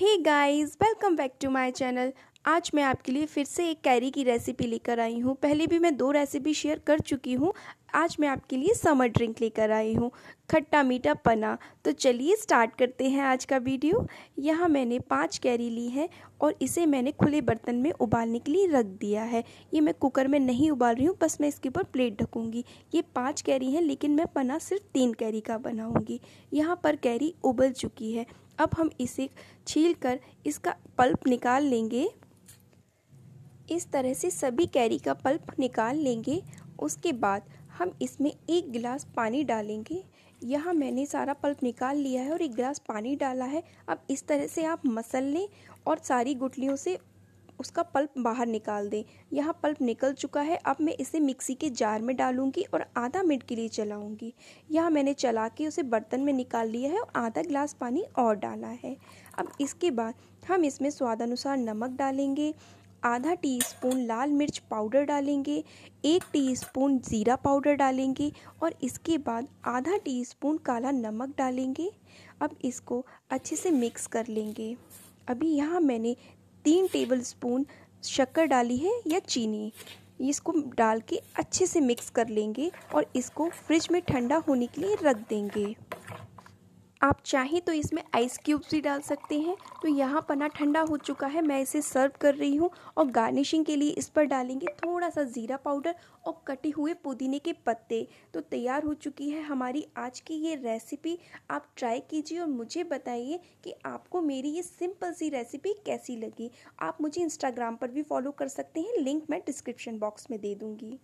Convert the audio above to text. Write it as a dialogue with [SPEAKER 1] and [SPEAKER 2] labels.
[SPEAKER 1] hey guys welcome back to my channel आज मैं आपके लिए फिर से एक कैरी की रेसिपी लेकर आई हूँ पहले भी मैं दो रेसिपी शेयर कर चुकी हूँ आज मैं आपके लिए समर ड्रिंक लेकर आई हूँ खट्टा मीठा पना तो चलिए स्टार्ट करते हैं आज का वीडियो यहाँ मैंने पाँच कैरी ली है और इसे मैंने खुले बर्तन में उबालने के लिए रख दिया है ये मैं कुकर में नहीं उबाल रही हूँ बस मैं इसके ऊपर प्लेट ढकूँगी ये पाँच कैरी हैं लेकिन मैं पना सिर्फ तीन कैरी का बनाऊँगी यहाँ पर कैरी उबल चुकी है अब हम इसे छील कर इसका पल्प निकाल लेंगे इस तरह से सभी कैरी का पल्प निकाल लेंगे उसके बाद हम इसमें एक गिलास पानी डालेंगे यहाँ मैंने सारा पल्प निकाल लिया है और एक गिलास पानी डाला है अब इस तरह से आप मसल लें और सारी गुटलियों से उसका पल्प बाहर निकाल दें यहाँ पल्प निकल चुका है अब मैं इसे मिक्सी के जार में डालूंगी और आधा मिनट के लिए चलाऊंगी यहाँ मैंने चला के उसे बर्तन में निकाल लिया है और आधा गिलास पानी और डाला है अब इसके बाद हम इसमें स्वादानुसार नमक डालेंगे आधा टीस्पून लाल मिर्च पाउडर डालेंगे एक टीस्पून ज़ीरा पाउडर डालेंगे और इसके बाद आधा टीस्पून काला नमक डालेंगे अब इसको अच्छे से मिक्स कर लेंगे अभी यहाँ मैंने तीन टेबल स्पून शक्कर डाली है या चीनी इसको डाल के अच्छे से मिक्स कर लेंगे और इसको फ्रिज में ठंडा होने के लिए रख देंगे आप चाहें तो इसमें आइस क्यूब्स भी डाल सकते हैं तो यहाँ पना ठंडा हो चुका है मैं इसे सर्व कर रही हूँ और गार्निशिंग के लिए इस पर डालेंगे थोड़ा सा ज़ीरा पाउडर और कटे हुए पुदीने के पत्ते तो तैयार हो चुकी है हमारी आज की ये रेसिपी आप ट्राई कीजिए और मुझे बताइए कि आपको मेरी ये सिंपल सी रेसिपी कैसी लगी आप मुझे इंस्टाग्राम पर भी फॉलो कर सकते हैं लिंक मैं डिस्क्रिप्शन बॉक्स में दे दूँगी